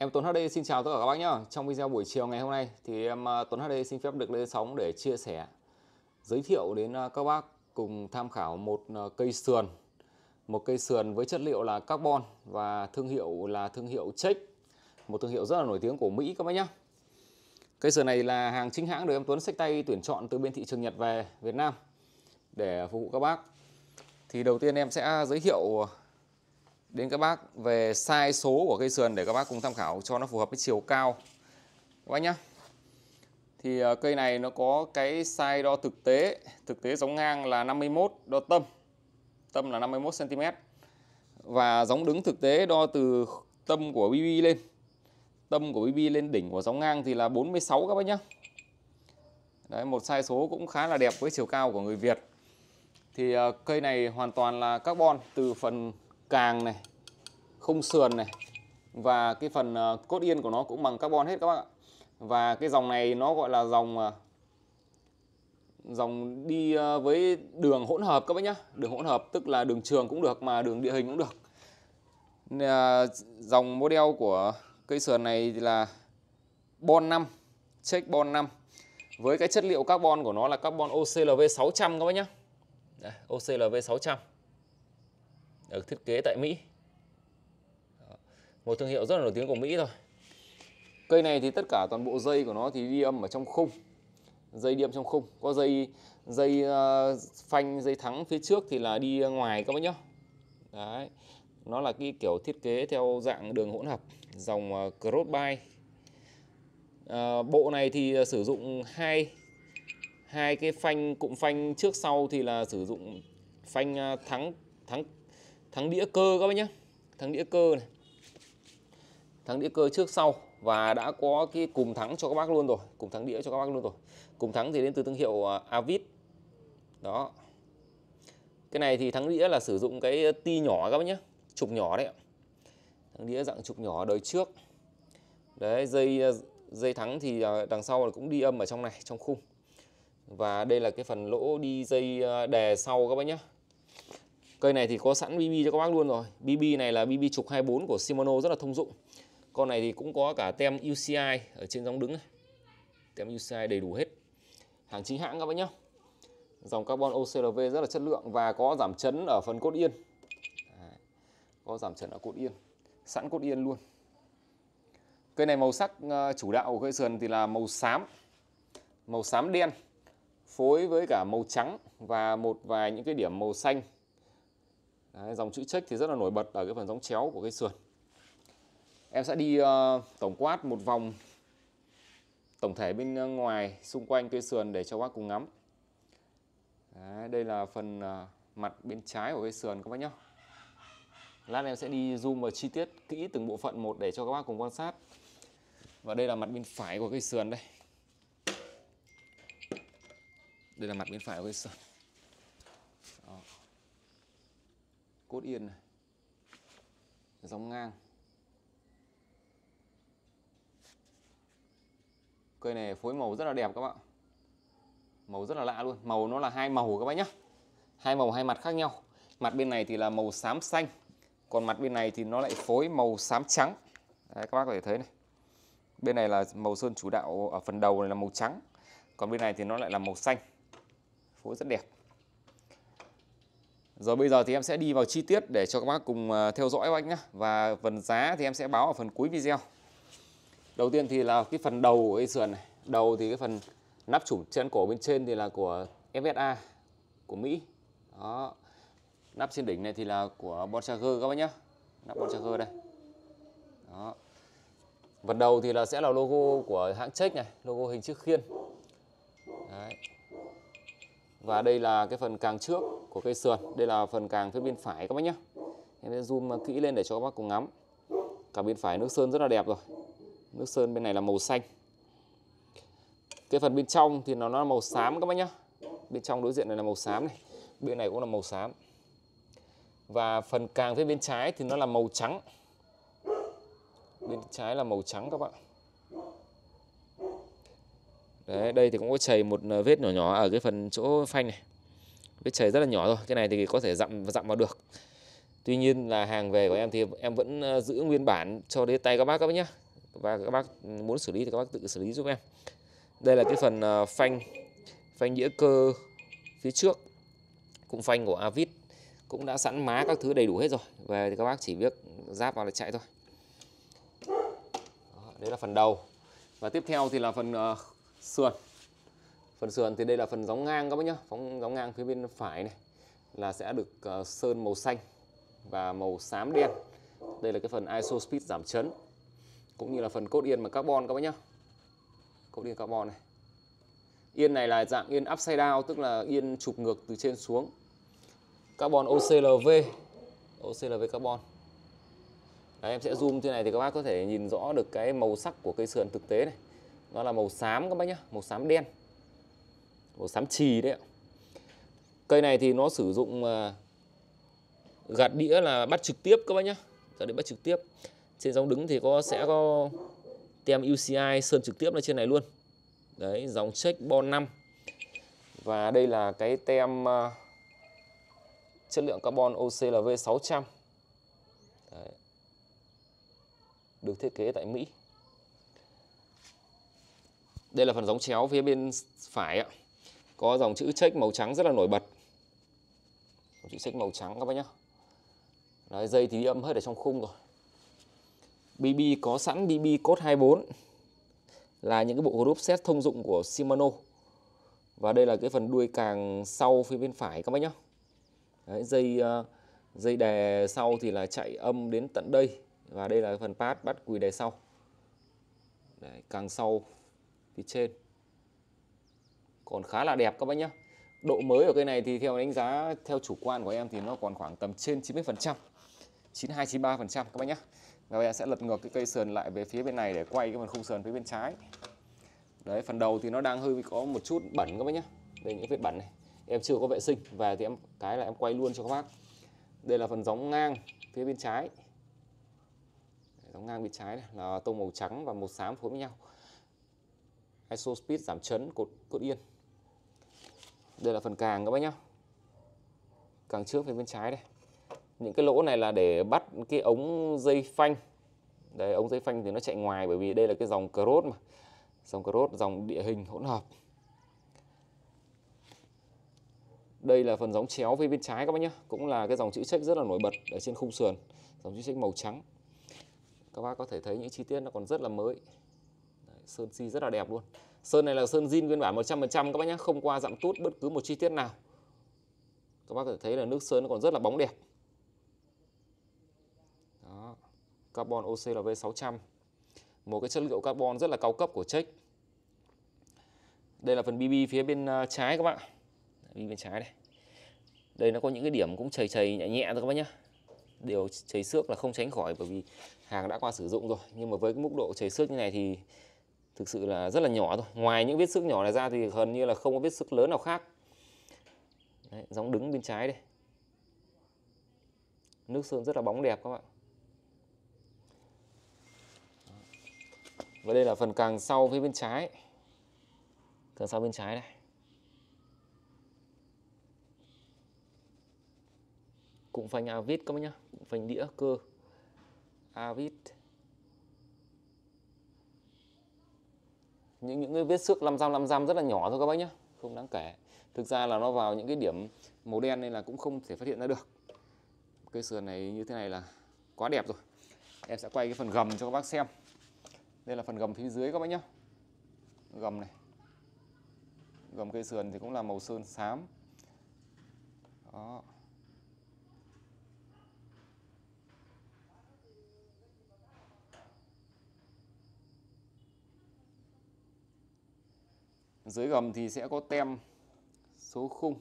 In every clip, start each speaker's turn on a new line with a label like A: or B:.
A: Em Tuấn HD xin chào tất cả các bác nhá. Trong video buổi chiều ngày hôm nay thì em à, Tuấn HD xin phép được lên sóng để chia sẻ giới thiệu đến à, các bác cùng tham khảo một à, cây sườn. Một cây sườn với chất liệu là carbon và thương hiệu là thương hiệu Check. Một thương hiệu rất là nổi tiếng của Mỹ các bác nhá. Cây sườn này là hàng chính hãng được em Tuấn sách tay tuyển chọn từ bên thị trường Nhật về Việt Nam để phục vụ các bác. Thì đầu tiên em sẽ giới thiệu đến các bác về size số của cây sườn để các bác cùng tham khảo cho nó phù hợp với chiều cao các bác nhá thì ờ, cây này nó có cái size đo thực tế thực tế giống ngang là 51 đo tâm tâm là 51 cm và giống đứng thực tế đo từ tâm của BB lên tâm của BB lên đỉnh của giống ngang thì là 46 các bác nhá đấy một size số cũng khá là đẹp với chiều cao của người Việt thì ờ, cây này hoàn toàn là carbon từ phần càng này khung sườn này và cái phần ờ, cốt yên của nó cũng bằng carbon hết các bạn ạ và cái dòng này nó gọi là dòng ờ, dòng đi ờ, với đường hỗn hợp các bác nhá đường hỗn hợp tức là đường trường cũng được mà đường địa hình cũng được dòng model của cây sườn này là Bon 5 check Bon 5 với cái chất liệu carbon của nó là carbon OCLV 600 các bác nhá OCLV 600 được thiết kế tại Mỹ một thương hiệu rất là nổi tiếng của Mỹ rồi cây này thì tất cả toàn bộ dây của nó thì đi âm ở trong khung dây đi âm trong khung có dây dây ờ, phanh dây thắng phía trước thì là đi ngoài các bác nhá đấy nó là cái kiểu thiết kế theo dạng đường hỗn hợp dòng uh, cross by uh, ờ, bộ này thì sử dụng hai hai cái phanh cụm phanh trước sau thì là sử dụng phanh thắng thắng thắng đĩa cơ các bác nhé thắng đĩa cơ này thắng đĩa cơ trước sau và đã có cái cùng thắng cho các bác luôn rồi cùng thắng đĩa cho các bác luôn rồi cùng thắng thì đến từ thương hiệu à, Avid đó cái này thì thắng đĩa là sử dụng cái ti nhỏ các bác nhé trục nhỏ đấy thắng đĩa dạng trục nhỏ đời trước đấy dây à, dây thắng thì à, đằng sau là cũng đi âm ở trong này trong khung và đây là cái phần lỗ đi dây đè sau các bác nhé Cây này thì có sẵn BB cho các bác luôn rồi. BB này là BB trục 24 của Shimano rất là thông dụng. Con này thì cũng có cả tem UCI ở trên dòng đứng này. Tem UCI đầy đủ hết. Hàng chính hãng các bác nhé. Dòng carbon OCLV rất là chất lượng và có giảm chấn ở phần cốt yên. À, có giảm chấn ở cốt yên. Sẵn cốt yên luôn. Cây này màu sắc ờ, chủ đạo của cây sườn thì là màu xám. Màu xám đen phối với cả màu trắng và một vài những cái điểm màu xanh Đấy, dòng chữ check thì rất là nổi bật ở cái phần dòng chéo của cây sườn em sẽ đi uh, tổng quát một vòng tổng thể bên ờ, ngoài xung quanh cây sườn để cho các bác cùng ngắm Đấy, đây là phần uh, mặt bên trái của cây sườn các bác nhé lát em sẽ đi zoom vào chi tiết kỹ từng bộ phận một để cho các bác cùng quan sát và đây là mặt bên phải của cây sườn đây đây là mặt bên phải của cây sườn cốt yên này dòng ngang cây này phối màu rất là đẹp các bạn màu rất là lạ luôn màu nó là hai màu các bác nhá hai màu hai mặt khác nhau mặt bên này thì là màu xám xanh còn mặt bên này thì nó lại phối màu xám trắng Đấy, các bác có thể thấy này bên này là màu sơn chủ đạo ở phần đầu này là màu trắng còn bên này thì nó lại là màu xanh phối rất đẹp rồi bây giờ thì em sẽ đi vào chi tiết để cho các bác cùng à, theo dõi anh nhé. Và phần giá thì em sẽ báo ở phần cuối video. Đầu tiên thì là cái phần đầu của cái sườn này. Đầu thì cái phần nắp chủng trên cổ bên trên thì là của FSA của Mỹ. Đó. Nắp trên đỉnh này thì là của Bontrager các bác nhá Nắp Bontrager đây. Đó. Phần đầu thì là sẽ là logo của hãng Check này, logo hình chiếc khiên. Đấy và đây là cái phần càng trước của cây sườn đây là phần càng phía bên phải các bác nhá, em sẽ zoom kỹ lên để cho các bác cùng ngắm cả bên phải nước sơn rất là đẹp rồi nước sơn bên này là màu xanh cái phần bên trong thì nó, nó là màu xám các bác nhá, bên trong đối diện này là màu xám này bên này cũng là màu xám và phần càng phía bên trái thì nó là màu trắng bên trái là màu trắng các bạn Đấy, đây thì cũng có chảy một ờ, vết nhỏ nhỏ ở cái phần chỗ phanh này. Vết chảy rất là nhỏ thôi. Cái này thì có thể dặm dặm vào được. Tuy nhiên là hàng về của em thì em vẫn ờ, giữ nguyên bản cho đến tay các bác các bác nhé. Và các bác muốn xử lý thì các bác tự xử lý giúp em. Đây là cái phần ờ, phanh phanh đĩa cơ phía trước cũng phanh của Avid cũng đã sẵn má các thứ đầy đủ hết rồi. Về thì các bác chỉ việc giáp vào là chạy thôi. Đó, đấy là phần đầu. Và tiếp theo thì là phần sườn phần sườn thì đây là phần gióng ngang các bác nhá phóng gióng ngang phía bên phải này là sẽ được ờ, sơn màu xanh và màu xám đen đây là cái phần iso speed giảm chấn cũng như là phần cốt yên bằng carbon các bác nhá cốt yên carbon này yên này là dạng yên upside down tức là yên chụp ngược từ trên xuống carbon OCLV OCLV carbon Đấy, em sẽ zoom thế này thì các bác có thể nhìn rõ được cái màu sắc của cây sườn thực tế này nó là màu xám các bác nhá màu xám đen màu xám trì đấy ạ cây này thì nó sử dụng à, gạt đĩa là bắt trực tiếp các bác nhá gạt đĩa bắt trực tiếp trên dòng đứng thì có sẽ có tem UCI sơn trực tiếp lên trên này luôn đấy dòng check bon 5 và đây là cái tem à, chất lượng carbon OCLV 600 đấy. được thiết kế tại Mỹ đây là phần giống chéo phía bên phải ạ. Có dòng chữ check màu trắng rất là nổi bật. Dòng chữ check màu trắng các bác nhá. Đấy, dây thì âm hết ở trong khung rồi. BB có sẵn BB code 24 là những cái bộ group set thông dụng của Shimano. Và đây là cái phần đuôi càng sau phía bên phải các bác nhá. Đấy, dây ờ, dây đè sau thì là chạy âm đến tận đây và đây là phần pad bắt quỳ đè sau. Đấy, càng sau phía trên còn khá là đẹp các bác nhá. độ mới ở cây này thì theo đánh giá theo chủ quan của em thì nó còn khoảng tầm trên 90 phần trăm 92 93 phần trăm các bác nhá. và bây giờ sẽ lật ngược cái cây sườn lại về phía bên này để quay cái phần khung sườn phía bên trái đấy phần đầu thì nó đang hơi có một chút bẩn các bác nhá. đây những vết bẩn này em chưa có vệ sinh và thì em cái là em quay luôn cho các bác đây là phần giống ngang phía bên trái giống ngang bên trái này là tông màu trắng và màu xám phối với nhau ISO speed giảm chấn cột cột yên đây là phần càng các bác nhá càng trước phía bên trái đây những cái lỗ này là để bắt cái ống dây phanh Đây ống dây phanh thì nó chạy ngoài bởi vì đây là cái dòng crot mà dòng crot dòng địa hình hỗn hợp đây là phần giống chéo phía bên trái các bác nhá cũng là cái dòng chữ trách rất là nổi bật ở trên khung sườn dòng chữ trách màu trắng các bác có thể thấy những chi tiết nó còn rất là mới sơn si rất là đẹp luôn sơn này là sơn zin nguyên bản 100% các bác nhé không qua dặm tút bất cứ một chi tiết nào các bác có thể thấy là nước sơn nó còn rất là bóng đẹp Đó. carbon OCLV 600 một cái chất liệu carbon rất là cao cấp của Check đây là phần BB phía bên à, trái các bạn BB bên trái đây đây nó có những cái điểm cũng chảy chảy nhẹ nhẹ thôi các bác nhé điều chảy xước là không tránh khỏi bởi vì hàng đã qua sử dụng rồi nhưng mà với cái mức độ chảy xước như này thì thực sự là rất là nhỏ thôi ngoài những vết xước nhỏ này ra thì gần như là không có vết xước lớn nào khác Đấy, gióng đứng bên trái đây nước sơn rất là bóng đẹp các bạn và đây là phần càng sau phía bên trái càng sau bên trái này cũng phanh avit các bạn nhá cũng phanh đĩa cơ avit những những cái vết xước lăm răm lăm răm rất là nhỏ thôi các bác nhé không đáng kể thực ra là nó vào những cái điểm màu đen nên là cũng không thể phát hiện ra được cây sườn này như thế này là quá đẹp rồi em sẽ quay cái phần gầm cho các bác xem đây là phần gầm phía dưới các bác nhé gầm này gầm cây sườn thì cũng là màu sơn xám đó dưới gầm thì sẽ có tem số khung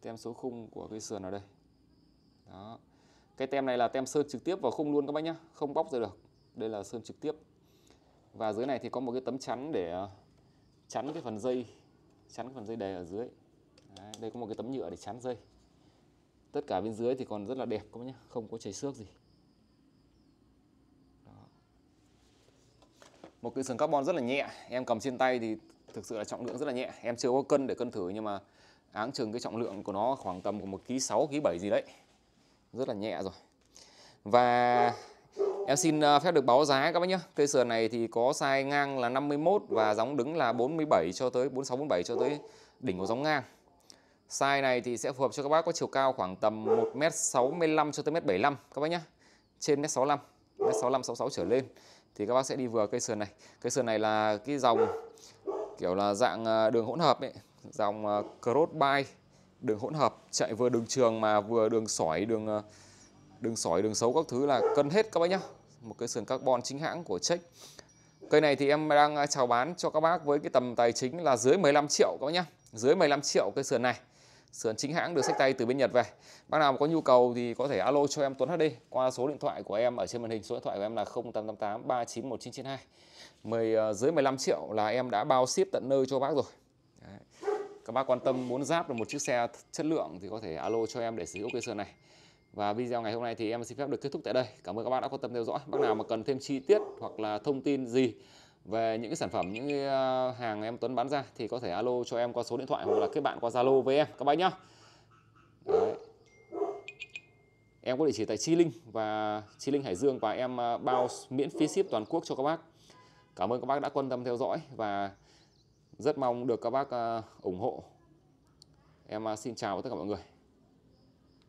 A: tem số khung của cái sườn ở đây đó cái tem này là tem sơn trực tiếp vào khung luôn các bác nhé không bóc ra được đây là sơn trực tiếp và dưới này thì có một cái tấm chắn để ờ, chắn cái phần dây chắn cái phần dây đề ở dưới Đấy, đây có một cái tấm nhựa để chắn dây tất cả bên dưới thì còn rất là đẹp các bác nhé không có chảy xước gì một cái sừng carbon rất là nhẹ em cầm trên tay thì thực sự là trọng lượng rất là nhẹ em chưa có cân để cân thử nhưng mà áng chừng cái trọng lượng của nó khoảng tầm của một ký sáu ký bảy gì đấy rất là nhẹ rồi và em xin à, phép được báo giá các bác nhé cây sườn này thì có size ngang là 51 và gióng đứng là 47 cho tới 46 47 cho tới đỉnh của gióng ngang size này thì sẽ phù hợp cho các bác có chiều cao khoảng tầm 1m65 cho tới 1m75 các bác nhé trên 1m65 1m65 66 trở lên thì các bác sẽ đi vừa cây sườn này cây sườn này là cái dòng kiểu là dạng à, đường hỗn hợp ấy dòng à, cross by đường hỗn hợp chạy vừa đường trường mà vừa đường sỏi đường à, đường sỏi đường xấu các thứ là cân hết các bác nhá một cây sườn carbon chính hãng của Czech cây này thì em đang chào bán cho các bác với cái tầm tài chính là dưới 15 triệu các bác nhá dưới 15 triệu cây sườn này sườn chính hãng được sách tay từ bên Nhật về. Bác nào có nhu cầu thì có thể alo cho em Tuấn HD qua số điện thoại của em ở trên màn hình. Số điện thoại của em là 0888 391992. Mười, uh, dưới 15 triệu là em đã bao ship tận nơi cho bác rồi. Đấy. Các bác quan tâm muốn giáp được một chiếc xe chất lượng thì có thể alo cho em để sử dụng cây sườn này. Và video ngày hôm nay thì em xin phép được kết thúc tại đây. Cảm ơn các bác đã quan tâm theo dõi. Bác nào mà cần thêm chi tiết hoặc là thông tin gì về những cái sản phẩm những cái ờ, hàng em Tuấn bán ra thì có thể alo cho em qua số điện thoại hoặc là kết bạn qua Zalo với em các bác nhá Đấy. em có địa chỉ tại Chi Linh và Chi Linh Hải Dương và em ờ, bao miễn phí ship toàn quốc cho các bác cảm ơn các bác đã quan tâm theo dõi và rất mong được các bác ờ, ủng hộ em xin chào tất cả mọi người